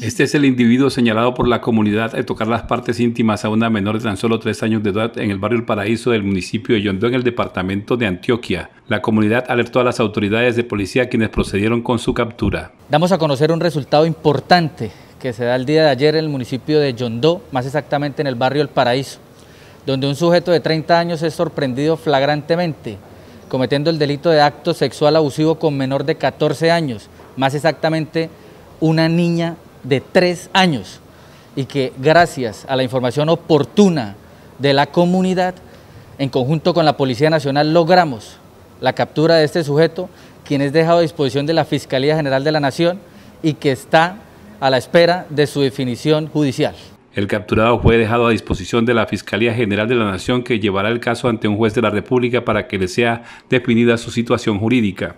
Este es el individuo señalado por la comunidad de tocar las partes íntimas a una menor de tan solo tres años de edad en el barrio El Paraíso del municipio de Yondó en el departamento de Antioquia. La comunidad alertó a las autoridades de policía quienes procedieron con su captura. Damos a conocer un resultado importante que se da el día de ayer en el municipio de Yondó, más exactamente en el barrio El Paraíso, donde un sujeto de 30 años es sorprendido flagrantemente cometiendo el delito de acto sexual abusivo con menor de 14 años, más exactamente una niña de tres años y que gracias a la información oportuna de la comunidad, en conjunto con la Policía Nacional logramos la captura de este sujeto, quien es dejado a disposición de la Fiscalía General de la Nación y que está a la espera de su definición judicial. El capturado fue dejado a disposición de la Fiscalía General de la Nación que llevará el caso ante un juez de la República para que le sea definida su situación jurídica.